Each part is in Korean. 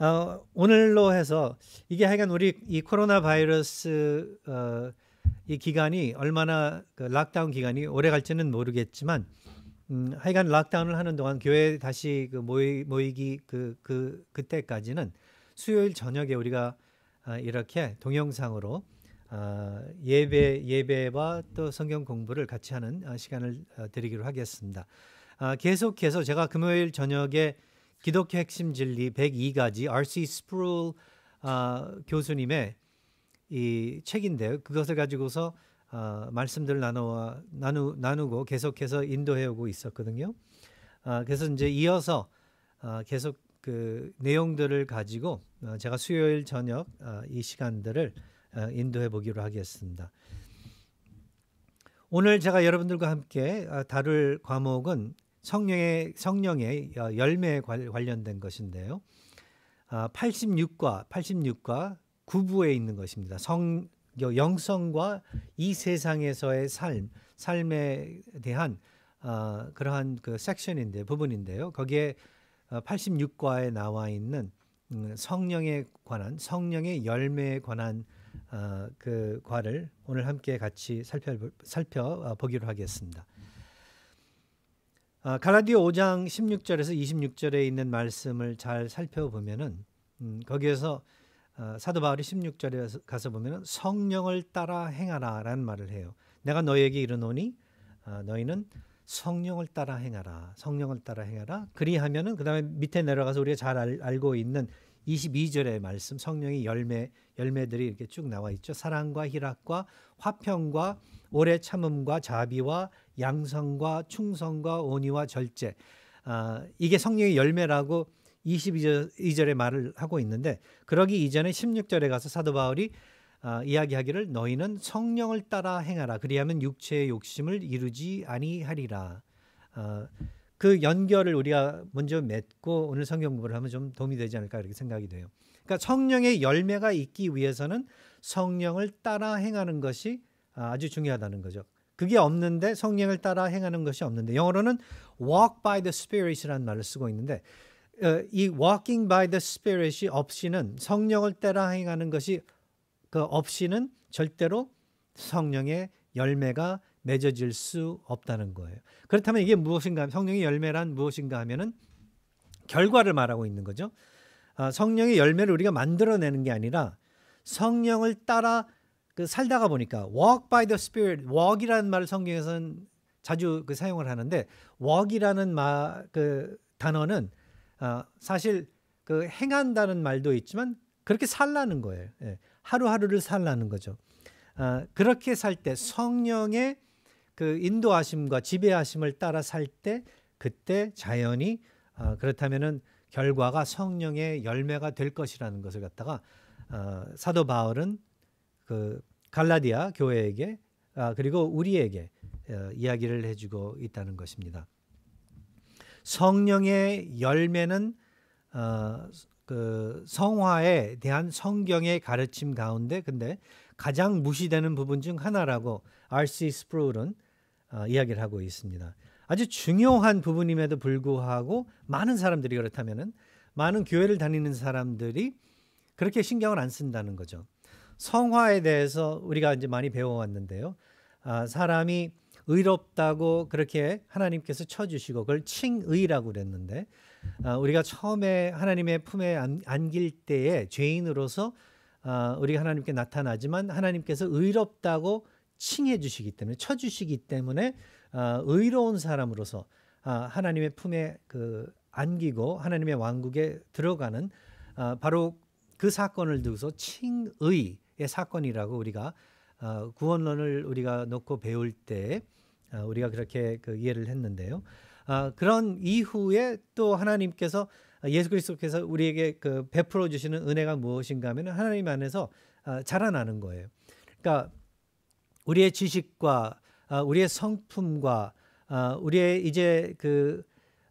어, 오늘로 해서 이게 하여간 우리 이 코로나 바이러스 어, 이 기간이 얼마나 그 락다운 기간이 오래 갈지는 모르겠지만 음, 하여간 락다운을 하는 동안 교회 다시 그 모이, 모이기 그, 그 그때까지는 수요일 저녁에 우리가 아, 이렇게 동영상으로 아, 예배 예배와 또 성경 공부를 같이 하는 어, 시간을 어, 드리기로 하겠습니다. 아, 계속해서 제가 금요일 저녁에 기독교 핵심 진리 102가지 R.C. 스프롤 아, 교수님의 이 책인데요. 그것을 가지고서 아, 말씀들을 나누어, 나누, 나누고 계속해서 인도해오고 있었거든요. 아, 그래서 이제 이어서 아, 계속 그 내용들을 가지고 아, 제가 수요일 저녁 아, 이 시간들을 아, 인도해 보기로 하겠습니다. 오늘 제가 여러분들과 함께 아, 다룰 과목은 성령의 성령의 어, 열매에 관련된 것인데요. 86과 86과 9부에 있는 것입니다. 성 영성과 이 세상에서의 삶, 삶에 대한 어, 그러한 그 섹션인데 부분인데요. 거기에 86과에 어, 나와 있는 음, 성령에 관한 성령의 열매에 관한 그 과를 오늘 함께 같이 살펴 살펴보기로 하겠습니다. 아, 가라디오 5장 16절에서 26절에 있는 말씀을 잘 살펴보면은 음, 거기에서 어, 사도 바울이 16절에 가서 보면은 성령을 따라 행하라라는 말을 해요. 내가 너희에게 이르노니 아, 너희는 성령을 따라 행하라. 성령을 따라 행하라. 그리하면은 그다음에 밑에 내려가서 우리가 잘 알, 알, 고 있는 22절의 말씀 성령이 열매 열매들이 이렇게 쭉 나와 있죠. 사랑과 희락과 화평과 오래 참음과 자비와 양성과 충성과 온유와 절제. 아, 이게 성령의 열매라고 22절의 말을 하고 있는데 그러기 이전에 16절에 가서 사도 바울이 아, 이야기하기를 너희는 성령을 따라 행하라 그리하면 육체의 욕심을 이루지 아니하리라. 아, 그 연결을 우리가 먼저 맺고 오늘 성경 공부를 하면 좀 도움이 되지 않을까 이렇게 생각이 돼요. 그러니까 성령의 열매가 있기 위해서는 성령을 따라 행하는 것이 아, 아주 중요하다는 거죠. 그게 없는데 성령을 따라 행하는 것이 없는데 영어로는 walk by the spirit이라는 말을 쓰고 있는데 어, 이 walking by the spirit이 없이는 성령을 따라 행하는 것이 그 없이는 절대로 성령의 열매가 맺어질 수 없다는 거예요. 그렇다면 이게 무엇인가? 성령의 열매란 무엇인가 하면은 결과를 말하고 있는 거죠. 아, 성령의 열매를 우리가 만들어내는 게 아니라 성령을 따라 그 살다가 보니까 walk by the spirit, walk이라는 말을 성경에서는 자주 그 사용을 하는데 walk이라는 말그 단어는 아, 사실 그 행한다는 말도 있지만 그렇게 살라는 거예요. 예, 하루하루를 살라는 거죠. 아, 그렇게 살 때 성령의 그 인도하심과 지배하심을 따라 살 때 그때 자연이 어, 그렇다면은 결과가 성령의 열매가 될 것이라는 것을 갖다가 어, 사도 바울은 그 갈라디아 교회에게 아, 그리고 우리에게 어, 이야기를 해주고 있다는 것입니다. 성령의 열매는 어, 그 성화에 대한 성경의 가르침 가운데 근데 가장 무시되는 부분 중 하나라고 R.C. 스프롤은 어, 이야기를 하고 있습니다. 아주 중요한 부분임에도 불구하고 많은 사람들이 그렇다면은 많은 교회를 다니는 사람들이 그렇게 신경을 안 쓴다는 거죠. 성화에 대해서 우리가 이제 많이 배워왔는데요. 아, 사람이 의롭다고 그렇게 하나님께서 쳐주시고 그걸 칭의라고 그랬는데 아, 우리가 처음에 하나님의 품에 안, 안길 때에 죄인으로서 아, 우리가 하나님께 나타나지만 하나님께서 의롭다고 칭해 주시기 때문에 쳐 주시기 때문에 아, 의로운 사람으로서 아, 하나님의 품에 그 안기고 하나님의 왕국에 들어가는 아, 바로 그 사건을 두고서 칭의의 사건이라고 우리가 아, 구원론을 우리가 놓고 배울 때 아, 우리가 그렇게 그 이해를 했는데요. 아, 그런 이후에 또 하나님께서 예수 그리스도께서 우리에게 그 베풀어 주시는 은혜가 무엇인가 하면 하나님 안에서 자라나는 거예요. 그러니까 우리의 지식과 아, 우리의 성품과 아, 우리의 이제 그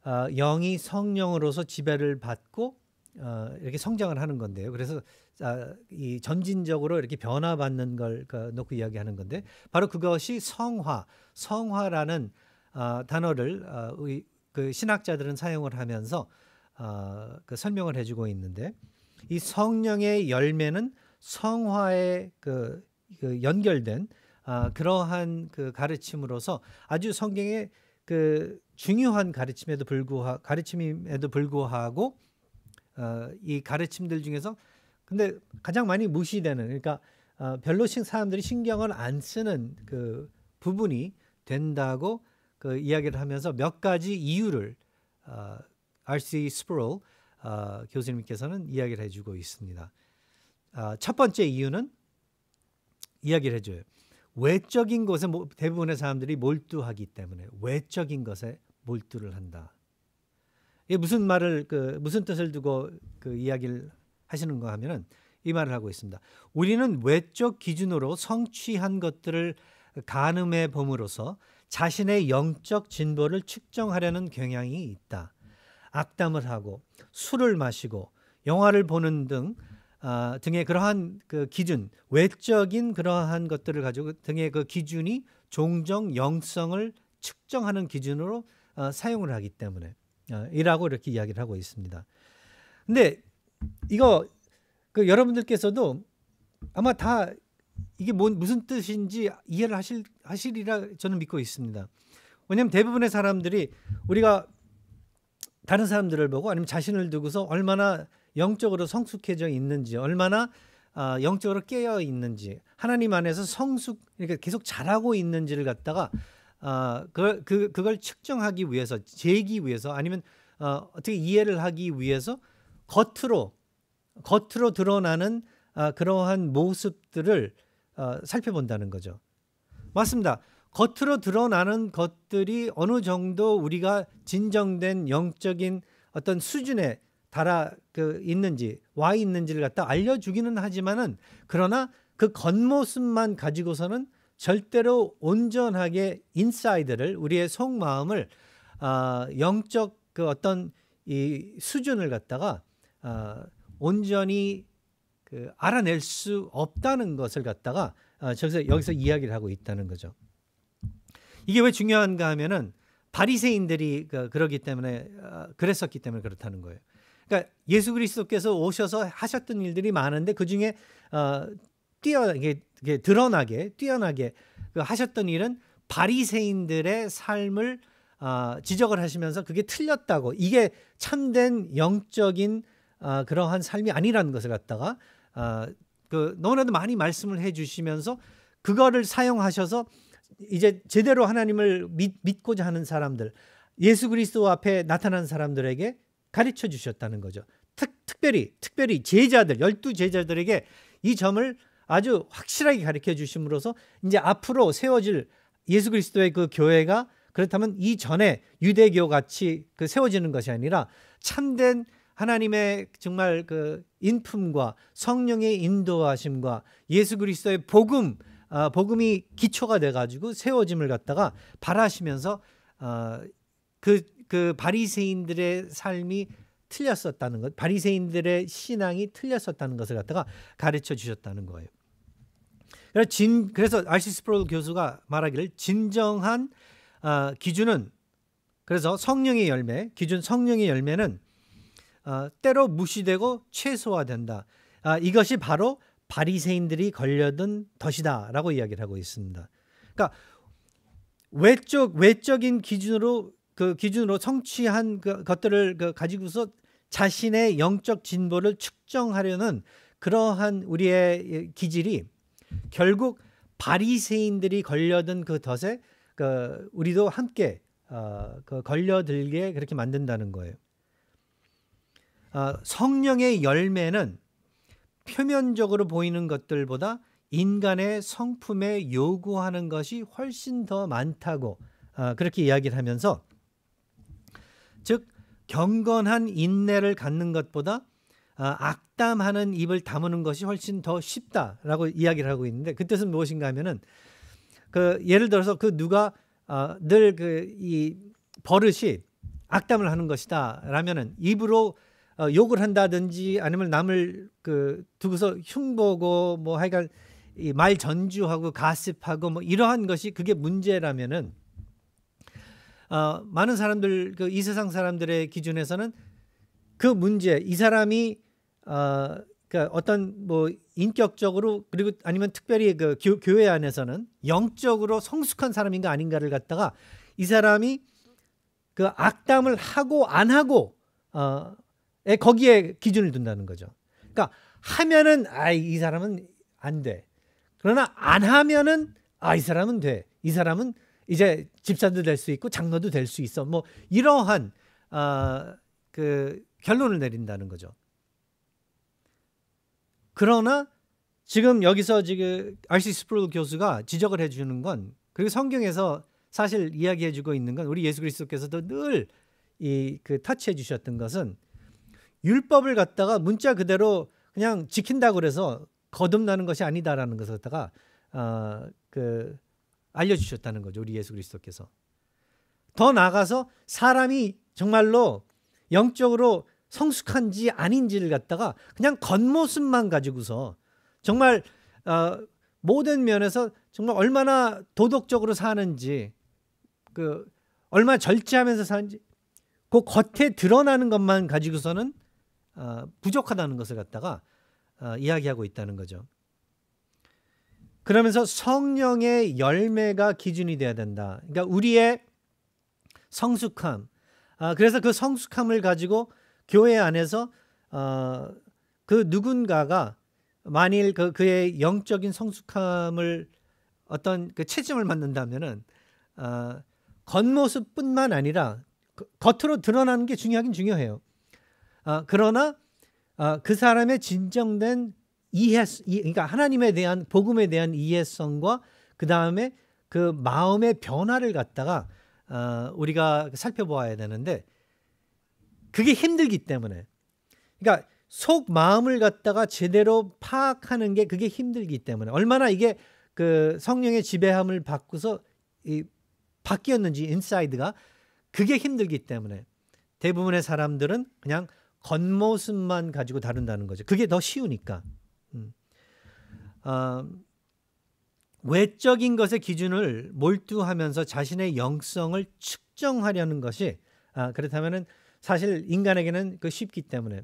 아, 영이 성령으로서 지배를 받고 어, 이렇게 성장을 하는 건데요. 그래서 이 점진적으로 이렇게 변화받는 걸 그 놓고 이야기하는 건데 바로 그것이 성화, 성화라는 단어를 그 신학자들은 사용을 하면서 그 설명을 해주고 있는데 이 성령의 열매는 성화에 그, 그 연결된 아, 그러한 그 가르침으로서 아주 성경의 그 중요한 가르침에도 불구하 가르침임에도 불구하고 어, 이 가르침들 중에서 근데 가장 많이 무시되는 그러니까 어, 별로 신 사람들이 신경을 안 쓰는 그 부분이 된다고 그 이야기를 하면서 몇 가지 이유를 어, R.C. 스프롤 어, 교수님께서는 이야기를 해주고 있습니다. 어, 첫 번째 이유는 이야기를 해줘요. 외적인 것에 대부분의 사람들이 몰두하기 때문에 외적인 것에 몰두를 한다. 이게 무슨 말을 그 무슨 뜻을 두고 그 이야기를 하시는가 하면은 이 말을 하고 있습니다. 우리는 외적 기준으로 성취한 것들을 가늠해 봄으로써 자신의 영적 진보를 측정하려는 경향이 있다. 악담을 하고 술을 마시고 영화를 보는 등 아, 등의 그러한 그 기준, 외적인 그러한 것들을 가지고 등의 그 기준이 종종 영성을 측정하는 기준으로 어, 사용을 하기 때문에 어, 이라고 이렇게 이야기를 하고 있습니다. 근데 이거 그 여러분들께서도 아마 다 이게 뭔 무슨 뜻인지 이해를 하실 하시리라 저는 믿고 있습니다. 왜냐하면 대부분의 사람들이 우리가 다른 사람들을 보고 아니면 자신을 두고서 얼마나 영적으로 성숙해져 있는지 얼마나 어, 영적으로 깨어 있는지 하나님 안에서 성숙 그러니까 계속 자라고 있는지를 갖다가 어, 그걸, 그, 그걸 측정하기 위해서 재기 위해서 아니면 어, 어떻게 이해를 하기 위해서 겉으로 겉으로 드러나는 어, 그러한 모습들을 어, 살펴본다는 거죠. 맞습니다. 겉으로 드러나는 것들이 어느 정도 우리가 진정된 영적인 어떤 수준에 달아 그 있는지 와 있는지를 갖다 알려주기는 하지만은 그러나 그 겉모습만 가지고서는 절대로 온전하게 인사이드를 우리의 속마음을 아, 영적 그 어떤 이 수준을 갖다가 아, 온전히 그 알아낼 수 없다는 것을 갖다가 아, 저기서 여기서 이야기를 하고 있다는 거죠. 이게 왜 중요한가 하면은 바리새인들이 그 그러기 때문에 아, 그랬었기 때문에 그렇다는 거예요. 그러니까 예수 그리스도께서 오셔서 하셨던 일들이 많은데 그 중에 어, 뛰어 이게, 드러나게 뛰어나게 그 하셨던 일은 바리새인들의 삶을 어, 지적을 하시면서 그게 틀렸다고 이게 참된 영적인 어, 그러한 삶이 아니라는 것을 갖다가 어, 그 너무나도 많이 말씀을 해주시면서 그거를 사용하셔서 이제 제대로 하나님을 믿, 고자 하는 사람들 예수 그리스도 앞에 나타난 사람들에게 가르쳐 주셨다는 거죠. 특, 특별히 특별히 제자들 열두 제자들에게 이 점을 아주 확실하게 가르쳐 주심으로써 이제 앞으로 세워질 예수 그리스도의 그 교회가 그렇다면 이 전에 유대교 같이 그 세워지는 것이 아니라 참된 하나님의 정말 그 인품과 성령의 인도하심과 예수 그리스도의 복음 어, 복음이 기초가 돼 가지고 세워짐을 갖다가 바라시면서 어, 아, 그그 바리새인들의 삶이 틀렸었다는 것, 바리새인들의 신앙이 틀렸었다는 것을 갖다가 가르쳐 주셨다는 거예요. 그래서 진 그래서 알시 스프롤 교수가 말하기를 진정한 어, 기준은 그래서 성령의 열매, 기준 성령의 열매는 어, 때로 무시되고 최소화된다. 아, 이것이 바로 바리새인들이 걸려든 덫이다라고 이야기를 하고 있습니다. 그러니까 외적 외적인 기준으로 그 기준으로 성취한 그 것들을 그 가지고서 자신의 영적 진보를 측정하려는 그러한 우리의 기질이 결국 바리새인들이 걸려든 그 덫에 그 우리도 함께 어, 그 걸려들게 그렇게 만든다는 거예요. 어, 성령의 열매는 표면적으로 보이는 것들보다 인간의 성품에 요구하는 것이 훨씬 더 많다고 어, 그렇게 이야기를 하면서 즉 경건한 인내를 갖는 것보다 아, 악담하는 입을 다무는 것이 훨씬 더 쉽다라고 이야기를 하고 있는데 그 뜻은 무엇인가 하면은 그 예를 들어서 그 누가 아, 늘그 이 버릇이 악담을 하는 것이다라면은 입으로 어, 욕을 한다든지 아니면 남을 그 두고서 흉보고 뭐 하여간 말 전주하고 가습하고 뭐 이러한 것이 그게 문제라면은 어, 많은 사람들 그 이 세상 사람들의 기준에서는 그 문제 이 사람이 어, 그니까 어떤 뭐 인격적으로 그리고 아니면 특별히 그 교, 교회 안에서는 영적으로 성숙한 사람인가 아닌가를 갖다가 이 사람이 그 악담을 하고 안 하고 어, 에 거기에 기준을 둔다는 거죠. 그러니까 하면은 아 이 사람은 안 돼. 그러나 안 하면은 아 이 사람은 돼. 이 사람은 이제 집사도 될 수 있고 장로도 될 수 있어. 뭐 이러한 아, 그 결론을 내린다는 거죠. 그러나 지금 여기서 지금 RC 스프로 교수가 지적을 해주는 건 그리고 성경에서 사실 이야기해주고 있는 건 우리 예수 그리스도께서도 늘 이그 터치해 주셨던 것은 율법을 갖다가 문자 그대로 그냥 지킨다고 그래서 거듭나는 것이 아니다라는 것을 갖다가 어그 알려주셨다는 거죠. 우리 예수 그리스도께서. 더 나아가서 사람이 정말로 영적으로 성숙한지 아닌지를 갖다가 그냥 겉모습만 가지고서 정말 어, 모든 면에서 정말 얼마나 도덕적으로 사는지 그 얼마 절제하면서 사는지 그 겉에 드러나는 것만 가지고서는 어, 부족하다는 것을 갖다가 어, 이야기하고 있다는 거죠. 그러면서 성령의 열매가 기준이 되어야 된다. 그러니까 우리의 성숙함. 아, 그래서 그 성숙함을 가지고 교회 안에서 어, 그 누군가가 만일 그 그의 영적인 성숙함을 어떤 그 채점을 받는다면은 어, 겉모습뿐만 아니라 그, 겉으로 드러나는 게 중요하긴 중요해요. 어, 그러나 어, 그 사람의 진정된 이해 그러니까 하나님에 대한 복음에 대한 이해성과 그다음에 그 마음의 변화를 갖다가 어, 우리가 살펴보아야 되는데 그게 힘들기 때문에 그러니까 속 마음을 갖다가 제대로 파악하는 게 그게 힘들기 때문에 얼마나 이게 그 성령의 지배함을 받고서 이 바뀌었는지 인사이드가 그게 힘들기 때문에 대부분의 사람들은 그냥 겉모습만 가지고 다룬다는 거죠. 그게 더 쉬우니까. 음. 아, 외적인 것의 기준을 몰두하면서 자신의 영성을 측정하려는 것이 아, 그렇다면은 사실 인간에게는 그 쉽기 때문에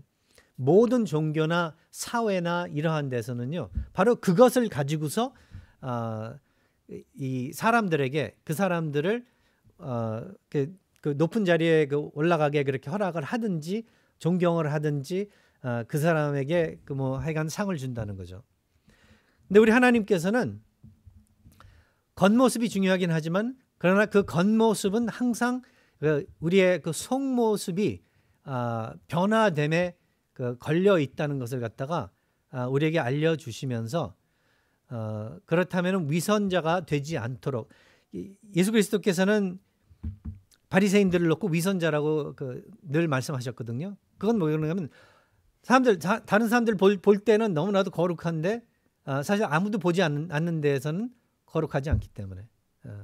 모든 종교나 사회나 이러한 데서는요 바로 그것을 가지고서 아, 이 사람들에게 그 사람들을 어, 그, 그 높은 자리에 그 올라가게 그렇게 허락을 하든지 존경을 하든지 어, 그 사람에게 그뭐 하여간 상을 준다는 거죠. 근데 우리 하나님께서는 겉모습이 중요하긴 하지만 그러나 그 겉모습은 항상 그 우리의 그 속모습이 아, 변화됨에 그 걸려 있다는 것을 갖다가 아, 우리에게 알려주시면서 어, 그렇다면 위선자가 되지 않도록 예수 그리스도께서는 바리새인들을 놓고 위선자라고 그늘 말씀하셨거든요. 그건 뭐냐면 사람들 다, 른 사람들 볼, 볼, 때는 너무나도 거룩한데 어, 사실 아무도 보지 않는, 않는 데에서는 거룩하지 않기 때문에 어.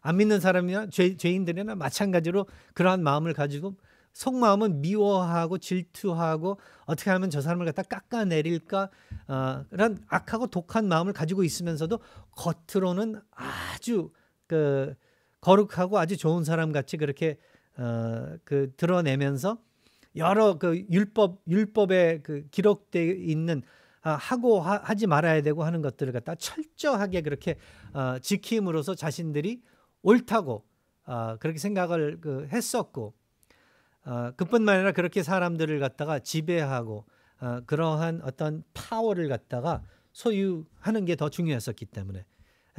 안 믿는 사람이나 죄, 죄인들이나 마찬가지로 그러한 마음을 가지고 속마음은 미워하고 질투하고 어떻게 하면 저 사람을 갖다 깎아내릴까 어, 그런 악하고 독한 마음을 가지고 있으면서도 겉으로는 아주 그 거룩하고 아주 좋은 사람 같이 그렇게 어, 그 드러내면서 여러 그 율법 율법에 그 기록되어 있는 아, 하고 하, 하지 말아야 되고 하는 것들을 갖다 철저하게 그렇게 어, 지킴으로써 자신들이 옳다고 어, 그렇게 생각을 그, 했었고 어, 그뿐만 아니라 그렇게 사람들을 갖다가 지배하고 어, 그러한 어떤 파워를 갖다가 소유하는 게 더 중요했었기 때문에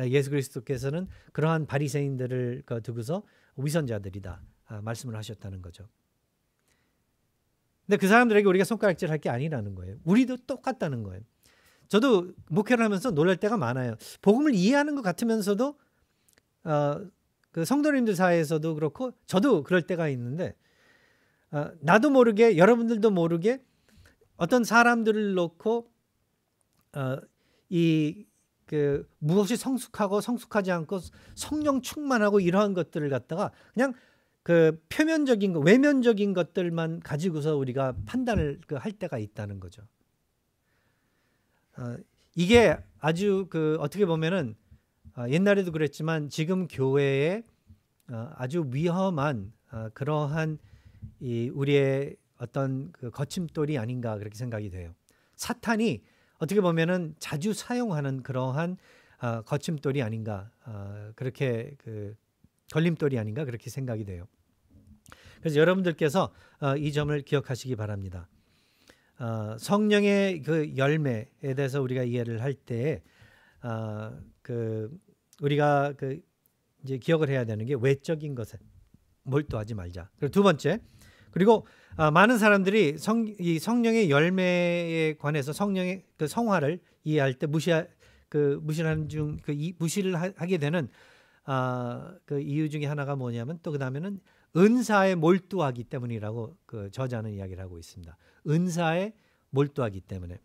예수 그리스도께서는 그러한 바리새인들을 그 두고서 위선자들이다 아, 말씀을 하셨다는 거죠. 근데 그 사람들에게 우리가 손가락질 할게 아니라는 거예요. 우리도 똑같다는 거예요. 저도 목회를 하면서 놀랄 때가 많아요. 복음을 이해하는 것 같으면서도 어, 그 성도님들 사이에서도 그렇고 저도 그럴 때가 있는데 어, 나도 모르게 여러분들도 모르게 어떤 사람들을 놓고 어, 이 그 무엇이 성숙하고 성숙하지 않고 성령 충만하고 이러한 것들을 갖다가 그냥 그 표면적인 것, 외면적인 것들만 가지고서 우리가 판단을 그 할 때가 있다는 거죠. 어, 이게 아주 그 어떻게 보면은 어, 옛날에도 그랬지만 지금 교회에 어, 아주 위험한 어, 그러한 우리의 어떤 그 거침돌이 아닌가 그렇게 생각이 돼요. 사탄이 어떻게 보면은 자주 사용하는 그러한 어, 거침돌이 아닌가 어, 그렇게 그 걸림돌이 아닌가 그렇게 생각이 돼요. 그래서 여러분들께서 어, 이 점을 기억하시기 바랍니다. 어, 성령의 그 열매에 대해서 우리가 이해를 할 때, 어, 그 우리가 그 이제 기억을 해야 되는 게 외적인 것에 몰두하지 말자. 그리고 두 번째, 그리고 많은 사람들이 성, 이 성령의 열매에 관해서 성령의 그 성화를 이해할 때 무시 그 무시하는 중그 무시를 하게 되는 아그 이유 중에 하나가 뭐냐면 또 그 다음에는 은사에 몰두하기 때문이라고 그 저자는 이야기를 하고 있습니다. 은사에 몰두하기 때문에.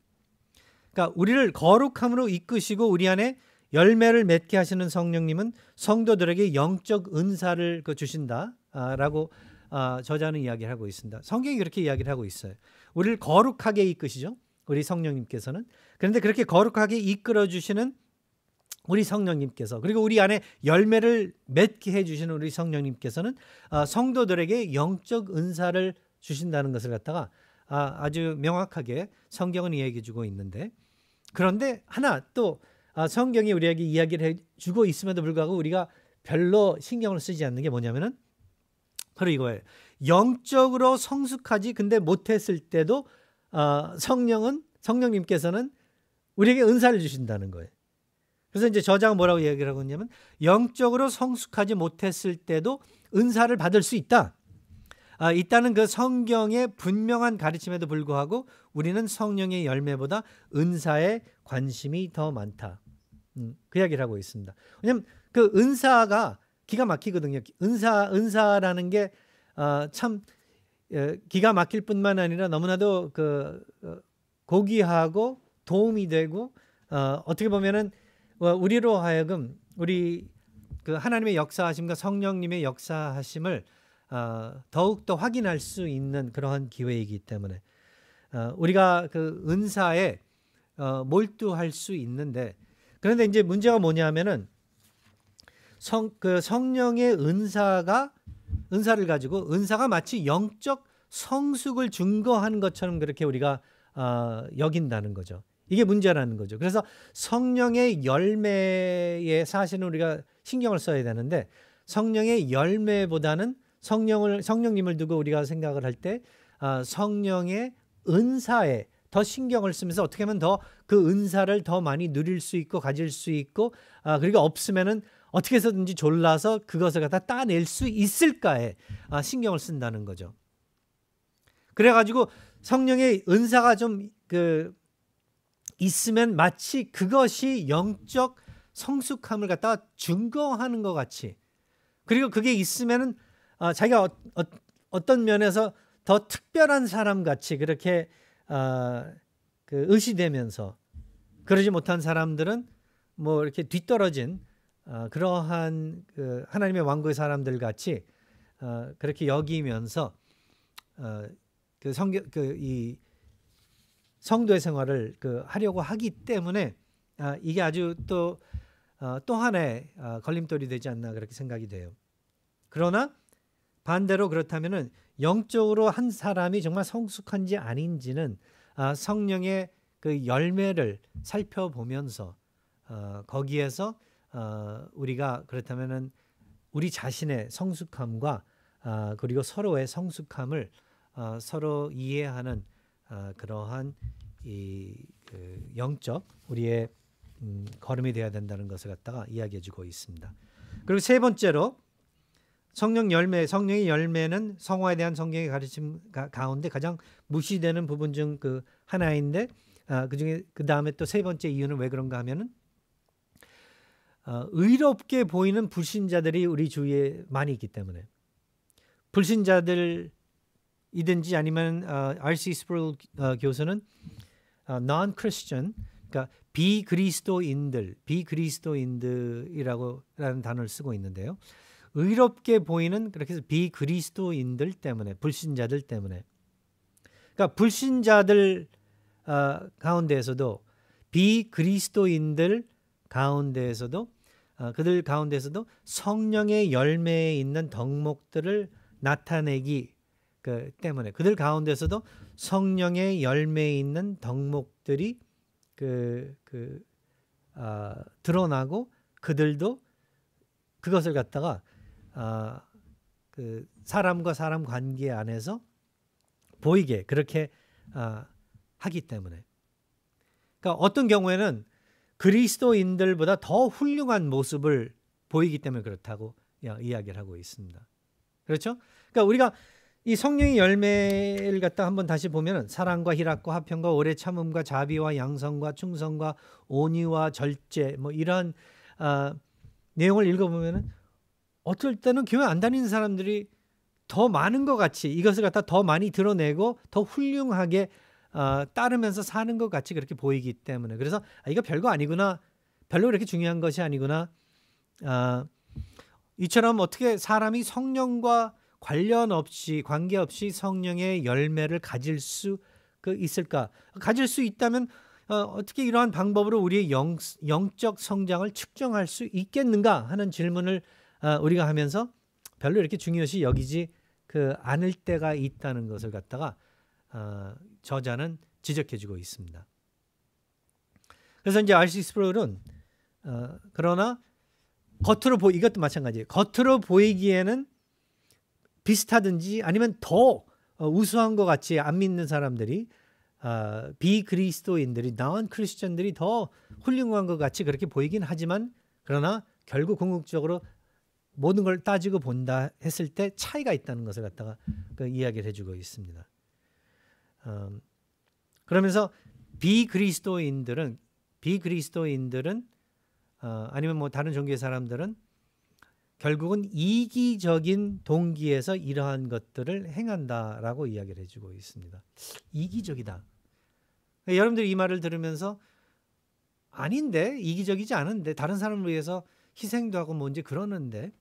그러니까 우리를 거룩함으로 이끄시고 우리 안에 열매를 맺게 하시는 성령님은 성도들에게 영적 은사를 그 주신다라고 아, 저자는 이야기를 하고 있습니다. 성경이 그렇게 이야기를 하고 있어요. 우리를 거룩하게 이끄시죠. 우리 성령님께서는. 그런데 그렇게 거룩하게 이끌어 주시는 우리 성령님께서 그리고 우리 안에 열매를 맺게 해주시는 우리 성령님께서는 어, 성도들에게 영적 은사를 주신다는 것을 갖다가 아, 아주 명확하게 성경은 이야기해 주고 있는데 그런데 하나 또 아, 성경이 우리에게 이야기를 해 주고 있음에도 불구하고 우리가 별로 신경을 쓰지 않는 게 뭐냐면은 바로 이거예요. 영적으로 성숙하지 근데 못했을 때도 어, 성령은 성령님께서는 우리에게 은사를 주신다는 거예요. 그래서 이제 저자가 뭐라고 얘기를 하고 있냐면 영적으로 성숙하지 못했을 때도 은사를 받을 수 있다. 아, 있다는 그 성경의 분명한 가르침에도 불구하고 우리는 성령의 열매보다 은사에 관심이 더 많다. 음, 그 이야기를 하고 있습니다. 왜냐하면 그 은사가 기가 막히거든요. 은사 은사라는 게참 아, 어, 예, 기가 막힐 뿐만 아니라 너무나도 그 어, 고귀하고 도움이 되고 어, 어떻게 보면은 어, 우리로 하여금 우리 그 하나님의 역사하심과 성령님의 역사하심을 어, 더욱 더 확인할 수 있는 그러한 기회이기 때문에 어, 우리가 그 은사에 어, 몰두할 수 있는데 그런데 이제 문제가 뭐냐면은 성 그 성령의 은사가 은사를 가지고 은사가 마치 영적 성숙을 증거하는 것처럼 그렇게 우리가 어, 여긴다는 거죠. 이게 문제라는 거죠. 그래서 성령의 열매에 사실은 우리가 신경을 써야 되는데 성령의 열매보다는 성령을 성령님을 두고 우리가 생각을 할때 아, 성령의 은사에 더 신경을 쓰면서 어떻게 하면 더 그 은사를 더 많이 누릴 수 있고 가질 수 있고 아, 그리고 없으면은 어떻게 해서든지 졸라서 그것을 갖다 따낼 수 있을까에 아, 신경을 쓴다는 거죠. 그래가지고 성령의 은사가 좀그 있으면 마치 그것이 영적 성숙함을 갖다 증거하는 것 같이 그리고 그게 있으면 어, 자기가 어, 어, 어떤 면에서 더 특별한 사람 같이 그렇게 어, 그 의시되면서 그러지 못한 사람들은 뭐 이렇게 뒤떨어진 어, 그러한 그 하나님의 왕국의 사람들 같이 어, 그렇게 여기면서 어, 그 성경 그이 성도의 생활을 그 하려고 하기 때문에 아, 이게 아주 또또 어, 또 하나의 어, 걸림돌이 되지 않나 그렇게 생각이 돼요. 그러나 반대로 그렇다면은 영적으로 한 사람이 정말 성숙한지 아닌지는 아, 성령의 그 열매를 살펴보면서 어, 거기에서 어, 우리가 그렇다면은 우리 자신의 성숙함과 어, 그리고 서로의 성숙함을 어, 서로 이해하는 아, 그러한 이그 영적 우리의 음, 걸음이 되어야 된다는 것을 갖다가 이야기해주고 있습니다. 그리고 세 번째로 성령 열매, 성령의 열매는 성화에 대한 성경의 가르침 가, 가운데 가장 무시되는 부분 중 그 하나인데 아, 그 중에 그 다음에 또 세 번째 이유는 왜 그런가 하면은 어, 의롭게 보이는 불신자들이 우리 주위에 많이 있기 때문에 불신자들 이든지 아니면 어, RC 스프롤 어, 교수는 어, non Christian 그러니까 비그리스도인들 비그리스도인들이라고 라는 단어를 쓰고 있는데요. 의롭게 보이는 그렇게 해서 비그리스도인들 때문에 불신자들 때문에 그러니까 불신자들 어, 가운데에서도 비그리스도인들 가운데에서도 어, 그들 가운데서도 에 성령의 열매에 있는 덕목들을 나타내기 그 때문에 그들 가운데서도 성령의 열매에 있는 덕목들이 그, 그, 아, 드러나고 그들도 그것을 갖다가 아, 그 사람과 사람 관계 안에서 보이게 그렇게 아, 하기 때문에 그러니까 어떤 경우에는 그리스도인들보다 더 훌륭한 모습을 보이기 때문에 그렇다고 이야기를 하고 있습니다. 그렇죠? 그러니까 우리가 이 성령의 열매를 갖다 한번 다시 보면은 사랑과 희락과 화평과 오래 참음과 자비와 양성과 충성과 온유와 절제 뭐 이러한 아, 내용을 읽어보면은 어떨 때는 교회 안 다니는 사람들이 더 많은 것 같이 이것을 갖다 더 많이 드러내고 더 훌륭하게 어, 따르면서 사는 것 같이 그렇게 보이기 때문에 그래서 아, 이거 별거 아니구나 별로 그렇게 중요한 것이 아니구나 아, 이처럼 어떻게 사람이 성령과 관련 없이 관계없이 성령의 열매를 가질 수 그 있을까? 가질 수 있다면 어, 떻게 이러한 방법으로 우리의 영, 영적 성장을 측정할 수 있겠는가 하는 질문을 어, 우리가 하면서 별로 이렇게 중요시 여기지 그 않을 때가 있다는 것을 갖다가 어, 저자는 지적해주고 있습니다. 그래서 이제 알시 스프롤은 어, 그러나 겉으로 보 이것도 마찬가지예요. 겉으로 보이기에는 비슷하든지 아니면 더 어, 우수한 것 같이 안 믿는 사람들이 어, 비그리스도인들이 나온 크리스천들이 더 훌륭한 것 같이 그렇게 보이긴 하지만 그러나 결국 궁극적으로 모든 걸 따지고 본다 했을 때 차이가 있다는 것을 갖다가 그 이야기를 해주고 있습니다. 어, 그러면서 비그리스도인들은 비그리스도인들은 어, 아니면 뭐 다른 종교의 사람들은 결국은 이기적인 동기에서 이러한 것들을 행한다라고 이야기를 해주고 있습니다. 이기적이다. 그러니까 여러분들이 이 말을 들으면서 아닌데 이기적이지 않은데 다른 사람을 위해서 희생도 하고 뭔지 뭐 그러는데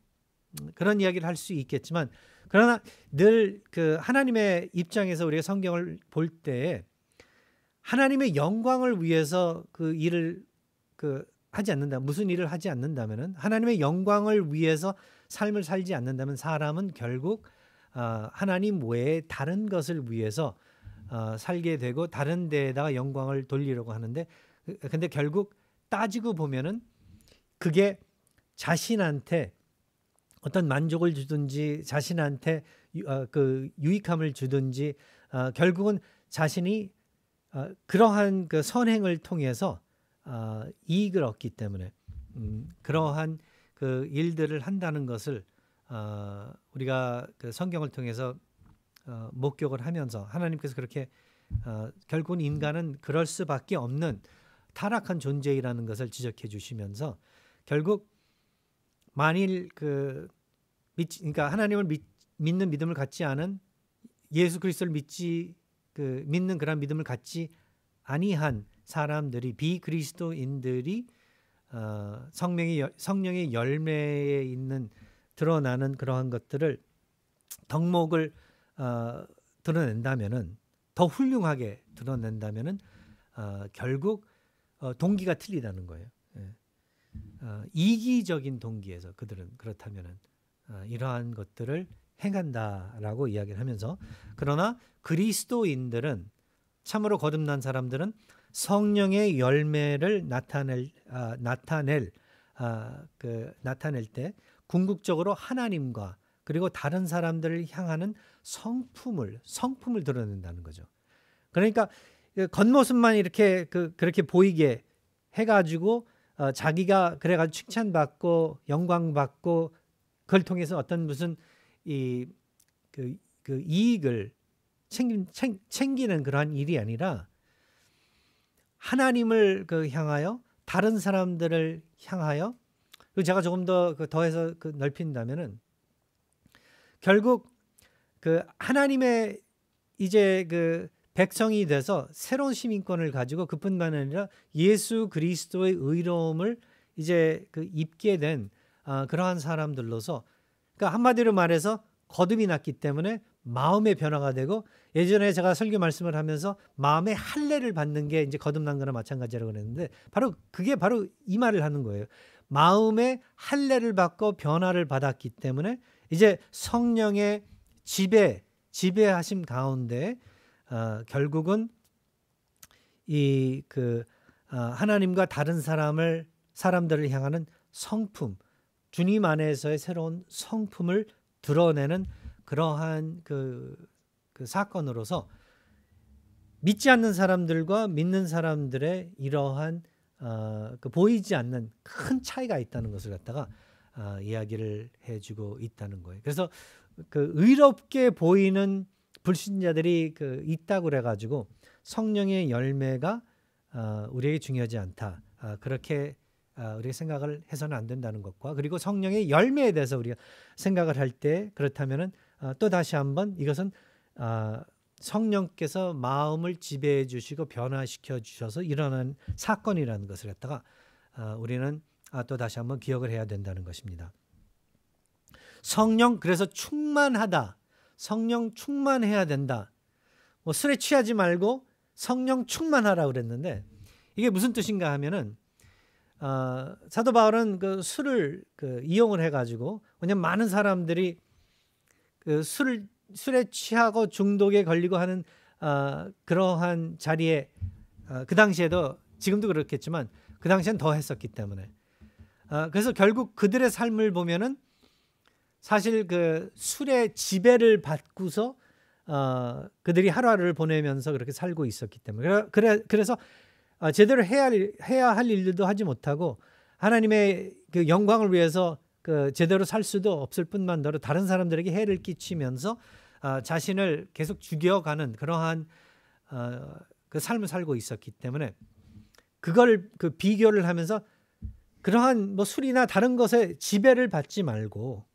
음, 그런 이야기를 할 수 있겠지만 그러나 늘 그 하나님의 입장에서 우리가 성경을 볼 때 하나님의 영광을 위해서 그 일을 그 하지 않는다. 무슨 일을 하지 않는다면은 하나님의 영광을 위해서 삶을 살지 않는다면 사람은 결국 어, 하나님 외에 다른 것을 위해서 어, 살게 되고 다른 데에다가 영광을 돌리려고 하는데 그, 근데 결국 따지고 보면은 그게 자신한테 어떤 만족을 주든지 자신한테 유, 어, 그 유익함을 주든지 어, 결국은 자신이 어, 그러한 그 선행을 통해서 어, 이익을 얻기 때문에 음, 그러한 그 일들을 한다는 것을 어, 우리가 그 성경을 통해서 어, 목격을 하면서 하나님께서 그렇게 어, 결국은 인간은 그럴 수밖에 없는 타락한 존재이라는 것을 지적해 주시면서 결국 만일 그 믿, 그러니까 하나님을 믿, 는 믿음을 갖지 않은 예수 그리스도를 믿지 그 믿는 그런 믿음을 갖지 아니한 사람들이 비그리스도인들이 어, 성명이 성령의 열매에 있는 드러나는 그러한 것들을 덕목을 어, 드러낸다면은 더 훌륭하게 드러낸다면은 어, 결국 어, 동기가 틀리다는 거예요. 예. 어, 이기적인 동기에서 그들은 그렇다면은 어, 이러한 것들을 행한다라고 이야기를 하면서 그러나 그리스도인들은 참으로 거듭난 사람들은 성령의 열매를 나타낼 아, 나타낼 아, 그 나타낼 때 궁극적으로 하나님과 그리고 다른 사람들을 향하는 성품을 성품을 드러낸다는 거죠. 그러니까 겉모습만 이렇게 그, 그렇게 보이게 해가지고 어, 자기가 그래가지고 칭찬받고 영광받고 그걸 통해서 어떤 무슨 이그 그 이익을 챙기, 챙, 기는 그러한 일이 아니라 하나님을 그 향하여 다른 사람들을 향하여 그리고 제가 조금 더 그 더해서 그 넓힌다면은 결국 그 하나님의 이제 그 백성이 돼서 새로운 시민권을 가지고 그뿐만 아니라 예수 그리스도의 의로움을 이제 그 입게 된 아, 그러한 사람들로서 그러니까 한마디로 말해서 거듭이 났기 때문에 마음의 변화가 되고 예전에 제가 설교 말씀을 하면서 마음의 할례를 받는 게 이제 거듭난 거나 마찬가지라고 그랬는데 바로 그게 바로 이 말을 하는 거예요. 마음의 할례를 받고 변화를 받았기 때문에 이제 성령의 지배 지배하심 가운데 어, 결국은 이그 어, 하나님과 다른 사람을 사람들을 향하는 성품 주님 안에서의 새로운 성품을 드러내는 그러한 그, 그 사건으로서 믿지 않는 사람들과 믿는 사람들의 이러한 어, 그 보이지 않는 큰 차이가 있다는 것을 갖다가 어, 이야기를 해주고 있다는 거예요. 그래서 그 의롭게 보이는 불신자들이 그 있다고 그래가지고 성령의 열매가 어, 우리에게 중요하지 않다. 아, 그렇게 아, 우리가 생각을 해서는 안 된다는 것과 그리고 성령의 열매에 대해서 우리가 생각을 할 때 그렇다면은 아, 또 다시 한번 이것은 아, 성령께서 마음을 지배해 주시고 변화시켜 주셔서 일어난 사건이라는 것을 했다가 아, 우리는 또 다시 한번 기억을 해야 된다는 것입니다. 성령 그래서 충만하다. 성령 충만해야 된다. 뭐 술에 취하지 말고 성령 충만하라 그랬는데 이게 무슨 뜻인가 하면은 어, 사도 바울은 그 술을 그 이용을 해가지고 왜냐 많은 사람들이 그 술, 술에 취하고 중독에 걸리고 하는 어, 그러한 자리에 어, 그 당시에도 지금도 그렇겠지만 그 당시엔 더 했었기 때문에 어, 그래서 결국 그들의 삶을 보면은 사실 그 술의 지배를 받고서 어, 그들이 하루하루를 보내면서 그렇게 살고 있었기 때문에 그래, 그래서 어, 제대로 해야, 해야 할 일들도 하지 못하고 하나님의 그 영광을 위해서 그 제대로 살 수도 없을 뿐만더러 다른 사람들에게 해를 끼치면서 어, 자신을 계속 죽여가는 그러한 어, 그 삶을 살고 있었기 때문에 그걸 그 비교를 하면서 그러한 뭐 술이나 다른 것에 지배를 받지 말고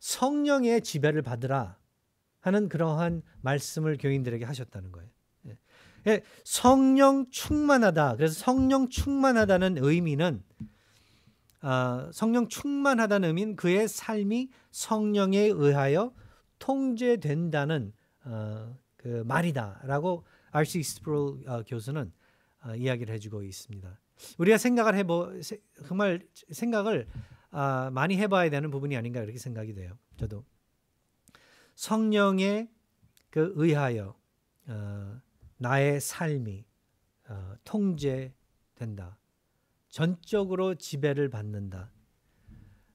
성령의 지배를 받으라 하는 그러한 말씀을 교인들에게 하셨다는 거예요. 예. 예, 성령 충만하다. 그래서 성령 충만하다는 의미는 아, 성령 충만하다는 의미인 그의 삶이 성령에 의하여 통제된다는 어, 그 말이다라고 RC 스프로 어, 교수는 어, 이야기를 해주고 있습니다. 우리가 생각을 해보 정말 생각을 어, 많이 해봐야 되는 부분이 아닌가 이렇게 생각이 돼요. 저도 성령에 그 의하여 어, 나의 삶이 어, 통제된다. 전적으로 지배를 받는다.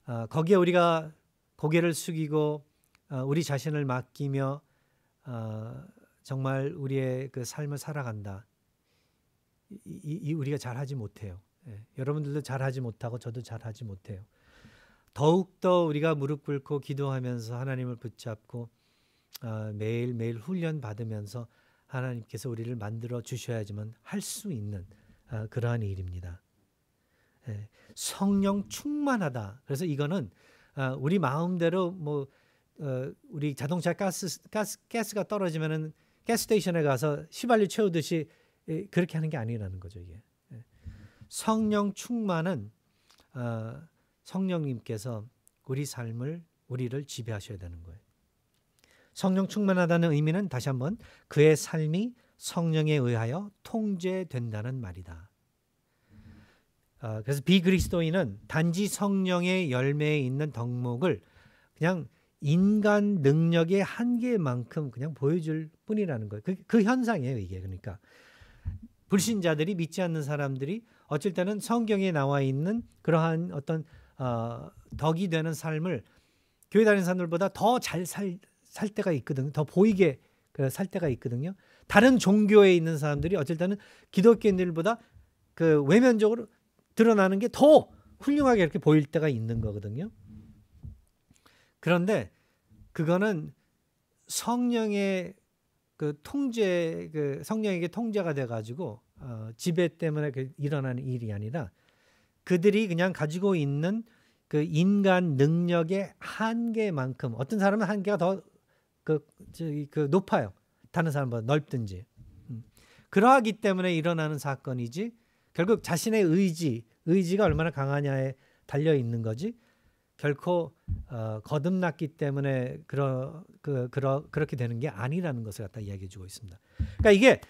아, 거기에 우리가 고개를 숙이고 아, 우리 자신을 맡기며 아, 정말 우리의 그 삶을 살아간다. 이, 이, 이 우리가 잘하지 못해요. 예, 여러분들도 잘하지 못하고 저도 잘하지 못해요. 더욱더 우리가 무릎 꿇고 기도하면서 하나님을 붙잡고 어, 매일매일 훈련 받으면서 하나님께서 우리를 만들어 주셔야지만 할 수 있는 어, 그러한 일입니다. 예, 성령 충만하다. 그래서 이거는 어, 우리 마음대로 뭐 어, 우리 자동차 가스 가스 가스가 떨어지면은 가스 테이션에 가서 시발유 채우듯이 예, 그렇게 하는 게 아니라는 거죠 이게. 예. 성령 충만은 어, 성령님께서 우리 삶을 우리를 지배하셔야 되는 거예요. 성령 충만하다는 의미는 다시 한번 그의 삶이 성령에 의하여 통제된다는 말이다. 아, 그래서 비그리스도인은 단지 성령의 열매에 있는 덕목을 그냥 인간 능력의 한계만큼 그냥 보여줄 뿐이라는 거예요. 그, 그 현상이에요, 이게 그러니까 불신자들이 믿지 않는 사람들이 어쩔 때는 성경에 나와 있는 그러한 어떤 어, 덕이 되는 삶을 교회 다니는 사람들보다 더 잘 살 살 때가 있거든요. 더 보이게 그 살 때가 있거든요. 다른 종교에 있는 사람들이 어쩔 때는 기독교인들보다 그 외면적으로 드러나는 게 더 훌륭하게 이렇게 보일 때가 있는 거거든요. 그런데 그거는 성령의 그 통제 그 성령에게 통제가 돼 가지고 어, 지배 때문에 그 일어나는 일이 아니라 그들이 그냥 가지고 있는 그 인간 능력의 한계만큼 어떤 사람은 한계가 더그 그 높아요. 다른 사람보다 넓든지. 음. 그러하기 때문에 일어나는 사건이지 결국 자신의 의지, 의지가 얼마나 강하냐에 달려 있는 거지. 결코 어, 거듭났기 때문에 그러, 그, 그러, 그렇게 되는 게 아니라는 것을 갖다 이야기해주고 있습니다. 그러니까 이게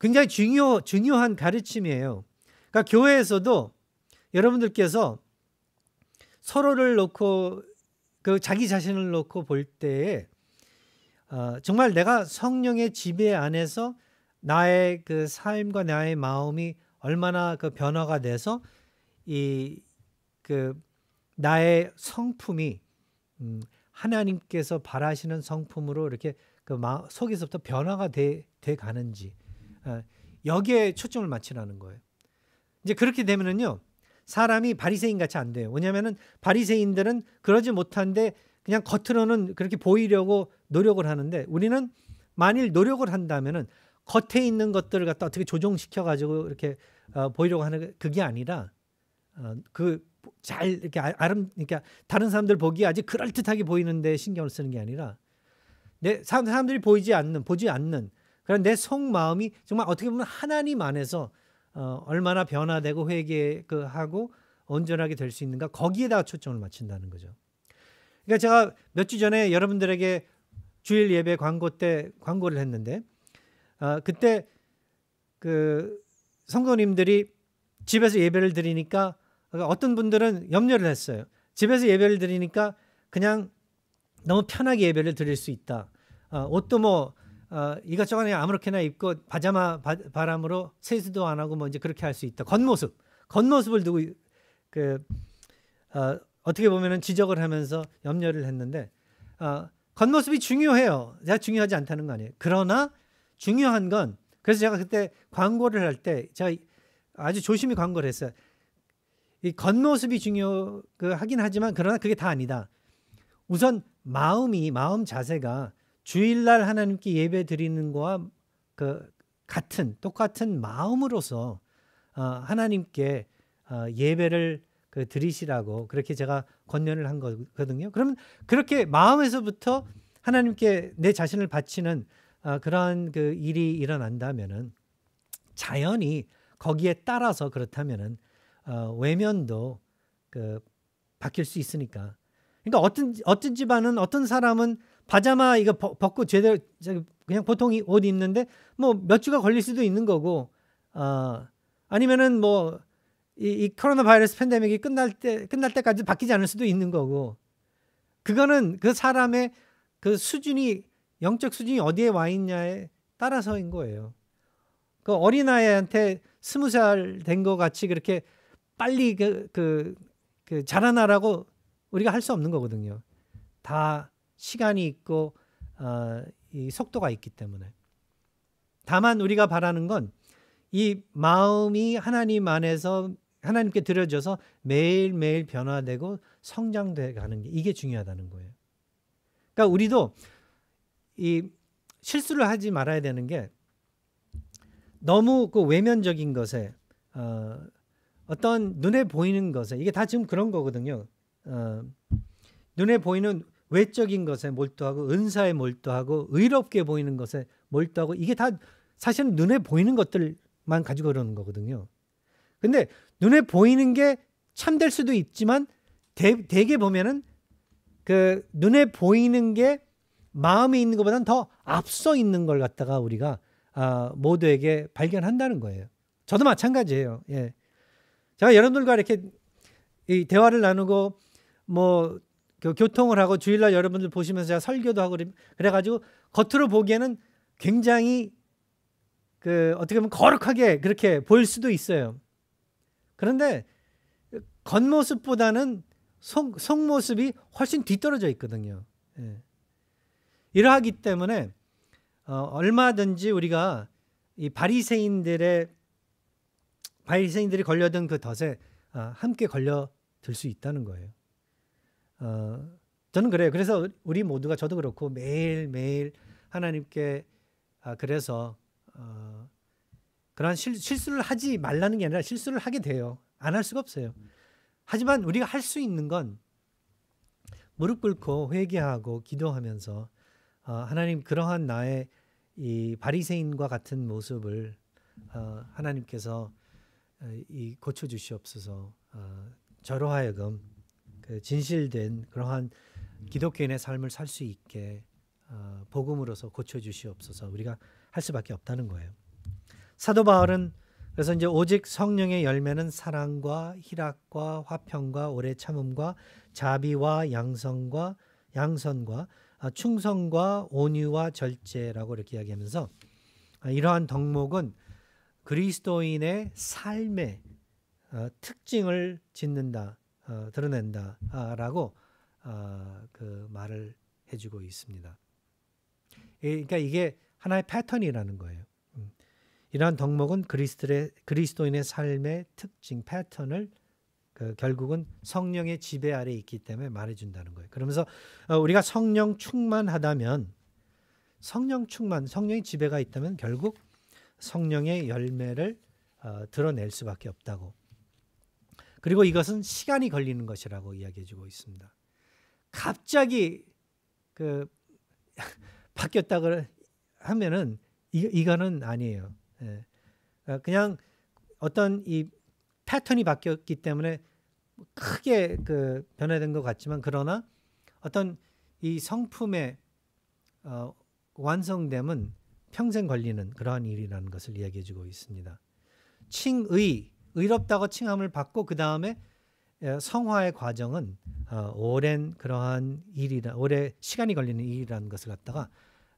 굉장히 중요 중요한 가르침이에요. 그러니까 교회에서도 여러분들께서 서로를 놓고 그 자기 자신을 놓고 볼 때에 어, 정말 내가 성령의 지배 안에서 나의 그 삶과 나의 마음이 얼마나 그 변화가 돼서 이 그 나의 성품이 음, 하나님께서 바라시는 성품으로 이렇게 그 마, 속에서부터 변화가 돼, 돼 가는지 어, 여기에 초점을 맞추라는 거예요. 이제 그렇게 되면은요 사람이 바리새인 같이 안 돼요. 왜냐하면은 바리새인들은 그러지 못한데 그냥 겉으로는 그렇게 보이려고 노력을 하는데 우리는 만일 노력을 한다면은 겉에 있는 것들을 갖다 어떻게 조정시켜 가지고 이렇게 어, 보이려고 하는 그게 아니라 어, 그잘 이렇게 아, 아름 그러니까 다른 사람들 보기에 아직 그럴 듯하게 보이는데 신경을 쓰는 게 아니라 내 사람들이 보이지 않는 보지 않는 그런 내 속 마음이 정말 어떻게 보면 하나님 안에서 어, 얼마나 변화되고 회개 하고 온전하게 될 수 있는가 거기에다 초점을 맞춘다는 거죠. 그러니까 제가 몇 주 전에 여러분들에게 주일 예배 광고 때 광고를 했는데 그때 그 성도님들이 집에서 예배를 드리니까 그러니까 어떤 분들은 염려를 했어요. 집에서 예배를 드리니까 그냥 너무 편하게 예배를 드릴 수 있다. 어, 옷도 뭐 어, 이것저것 그냥 아무렇게나 입고 바자마 바, 람으로 세수도 안 하고 뭐 이제 그렇게 할 수 있다. 겉모습, 겉모습을 두고 그 어, 어떻게 보면은 지적을 하면서 염려를 했는데 어, 겉모습이 중요해요. 내가 중요하지 않다는 거 아니에요. 그러나 중요한 건 그래서 제가 그때 광고를 할 때 제가 아주 조심히 광고를 했어요. 이 겉모습이 중요 그 하긴 하지만 그러나 그게 다 아니다. 우선 마음이 마음 자세가 주일날 하나님께 예배 드리는 거와 그 같은 똑같은 마음으로서 어, 하나님께 어, 예배를 그 드리시라고 그렇게 제가 권면을 한 거거든요. 그러면 그렇게 마음에서부터 하나님께 내 자신을 바치는 아, 그러한 그 일이 일어난다면은 자연히 거기에 따라서 그렇다면은 어, 외면도 그 바뀔 수 있으니까. 그러니까 어떤 어떤 집안은 어떤 사람은 바자마 이거 벗고 제대로 그냥 보통 옷 입는데 뭐 몇 주가 걸릴 수도 있는 거고 어, 아니면은 뭐 이, 이 코로나 바이러스 팬데믹이 끝날 때 끝날 때까지 바뀌지 않을 수도 있는 거고 그거는 그 사람의 그 수준이 영적 수준이 어디에 와 있냐에 따라서인 거예요. 그 어린아이한테 스무 살된 것 같이 그렇게 빨리 그, 그, 그 자라나라고 우리가 할 수 없는 거거든요. 다 시간이 있고 어, 이 속도가 있기 때문에. 다만 우리가 바라는 건 이 마음이 하나님 안에서 하나님께 드려져서 매일매일 변화되고 성장돼 가는 게 이게 중요하다는 거예요. 그러니까 우리도 이 실수를 하지 말아야 되는 게 너무 그 외면적인 것에 어, 어떤 눈에 보이는 것에 이게 다 지금 그런 거거든요. 어, 눈에 보이는 외적인 것에 몰두하고 은사에 몰두하고 의롭게 보이는 것에 몰두하고 이게 다 사실은 눈에 보이는 것들만 가지고 그러는 거거든요. 근데 눈에 보이는 게 참 될 수도 있지만 대, 개 보면은 그 눈에 보이는 게 마음에 있는 것보다는 더 앞서 있는 걸 갖다가 우리가 아, 모두에게 발견한다는 거예요. 저도 마찬가지예요. 예. 제가 여러분들과 이렇게 이 대화를 나누고 뭐 교통을 하고 주일날 여러분들 보시면서 제가 설교도 하고 그래가지고 겉으로 보기에는 굉장히 그 어떻게 보면 거룩하게 그렇게 보일 수도 있어요. 그런데 겉모습보다는 속, 속모습이 훨씬 뒤떨어져 있거든요. 예. 이러하기 때문에 어, 얼마든지 우리가 이 바리새인들의 바리새인들이 걸려든 그 덫에 어, 함께 걸려들 수 있다는 거예요. 어, 저는 그래요. 그래서 우리 모두가 저도 그렇고 매일 매일 하나님께 아, 그래서 어, 그런 실, 실수를 하지 말라는 게 아니라 실수를 하게 돼요. 안 할 수가 없어요. 하지만 우리가 할 수 있는 건 무릎 꿇고 회개하고 기도하면서 어, 하나님 그러한 나의 이 바리새인과 같은 모습을 어, 하나님께서 어, 이 고쳐 주시옵소서. 저로 하여금 그 진실된 그러한 기독교인의 삶을 살 수 있게 복음으로서 고쳐 주시옵소서. 우리가 할 수밖에 없다는 거예요. 사도 바울은 그래서 이제 오직 성령의 열매는 사랑과 희락과 화평과 오래 참음과 자비와 양성과 양선과 아, 충성과 온유와 절제라고 이렇게 이야기하면서 아, 이러한 덕목은 그리스도인의 삶의 어, 특징을 짓는다, 어, 드러낸다라고 어, 그 말을 해주고 있습니다. 그러니까 이게 하나의 패턴이라는 거예요. 음. 이러한 덕목은 그리스도인의 삶의 특징, 패턴을 그 결국은 성령의 지배 아래 있기 때문에 말해준다는 거예요. 그러면서 어, 우리가 성령 충만하다면 성령 충만, 성령의 지배가 있다면 결국 성령의 열매를 어, 드러낼 수밖에 없다고. 그리고 이것은 시간이 걸리는 것이라고 이야기해주고 있습니다. 갑자기 그 바뀌었다 그 하면은 이, 이거는 아니에요. 예. 그러니까 그냥 어떤 이 패턴이 바뀌었기 때문에 뭐 크게 그 변화된 것 같지만 그러나 어떤 이 성품의 어, 완성됨은 평생 걸리는 그러한 일이라는 것을 이야기해주고 있습니다. 칭의 의롭다고 칭함을 받고 그 다음에 성화의 과정은 어, 오랜 그러한 일이라 오래 시간이 걸리는 일이라는 것을 갖다가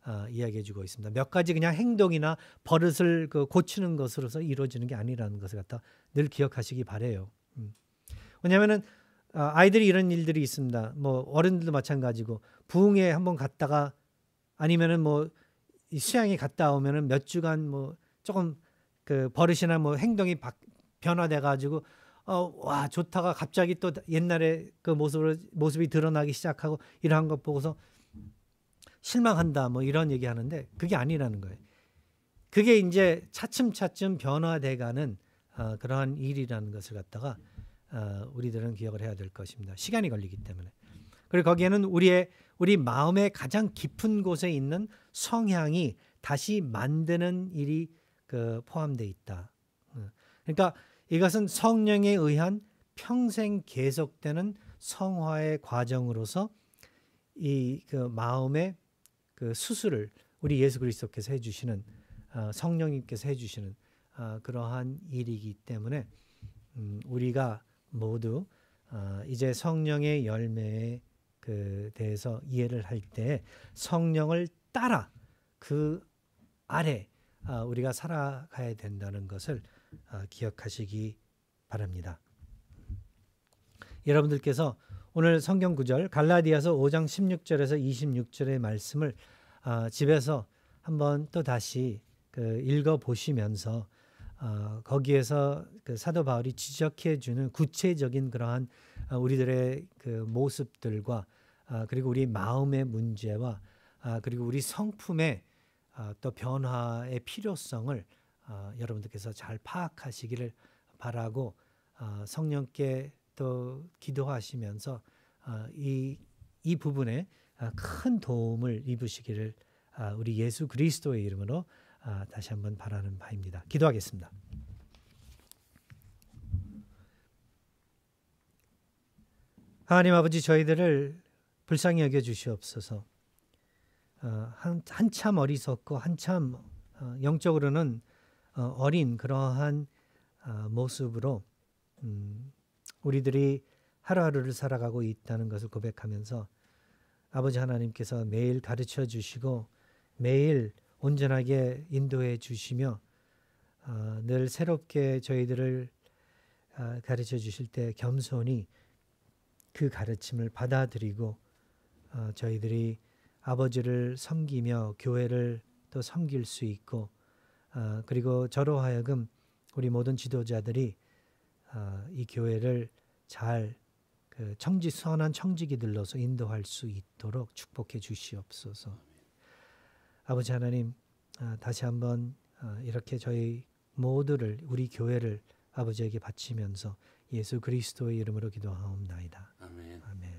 어, 이야기해주고 있습니다. 몇 가지 그냥 행동이나 버릇을 그 고치는 것으로서 이루어지는 게 아니라는 것을 갖다 늘 기억하시기 바래요. 음. 왜냐하면은 아, 아이들이 이런 일들이 있습니다. 뭐 어른들도 마찬가지고 부흥회 한번 갔다가 아니면은 뭐 수양에 갔다 오면은 몇 주간 뭐 조금 그 버릇이나 뭐 행동이 변화돼 가지고 어, 와 좋다가 갑자기 또 옛날에 그 모습으로 모습이 드러나기 시작하고 이러한 것 보고서 실망한다 뭐 이런 얘기 하는데 그게 아니라는 거예요. 그게 이제 차츰차츰 변화돼가는 어, 그러한 일이라는 것을 갖다가 어, 우리들은 기억을 해야 될 것입니다. 시간이 걸리기 때문에. 그리고 거기에는 우리의 우리 마음의 가장 깊은 곳에 있는 성향이 다시 만드는 일이 그 포함돼 있다. 어, 그러니까 이것은 성령에 의한 평생 계속되는 성화의 과정으로서 이 그 마음의 그 수술을 우리 예수 그리스도께서 해주시는 어, 성령님께서 해주시는 어, 그러한 일이기 때문에 음, 우리가 모두 어, 이제 성령의 열매에 그 대해서 이해를 할 때 성령을 따라 그 아래 어, 우리가 살아가야 된다는 것을 어, 기억하시기 바랍니다. 여러분들께서 오늘 성경 구절 갈라디아서 5장 16절에서 26절의 말씀을 어, 집에서 한번 또 다시 그 읽어 보시면서 어, 아, 거기에서 그 사도 바울이 지적해 주는 구체적인 그러한 어, 우리들의 그 모습들과 그리고 우리 마음의 문제와 그리고 우리 성품의 또 변화의 필요성을 여러분들께서 잘 파악하시기를 바라고 성령께 또 기도하시면서 어, 이, 이 부분에 어, 큰 도움을 입으시기를 아, 우리 예수 그리스도의 이름으로 아, 다시 한번 바라는 바입니다. 기도하겠습니다. 하나님 아버지 저희들을 불쌍히 여겨 주시옵소서. 어, 한, 한참 어리석고 한참 영적으로는 어린 그러한 모습으로 음, 우리들이 하루하루를 살아가고 있다는 것을 고백하면서 아버지 하나님께서 매일 가르쳐 주시고 매일 온전하게 인도해 주시며 어, 늘 새롭게 저희들을 어, 가르쳐 주실 때 겸손히 그 가르침을 받아들이고 어, 저희들이 아버지를 섬기며 교회를 또 섬길 수 있고 어, 그리고 저로 하여금 우리 모든 지도자들이 어, 이 교회를 잘 그 청지 선한 청지기 들로서 인도할 수 있도록 축복해 주시옵소서. 아버지 하나님 어, 다시 한번 어, 이렇게 저희 모두를 우리 교회를 아버지에게 바치면서 예수 그리스도의 이름으로 기도하옵나이다. 아멘. 아멘.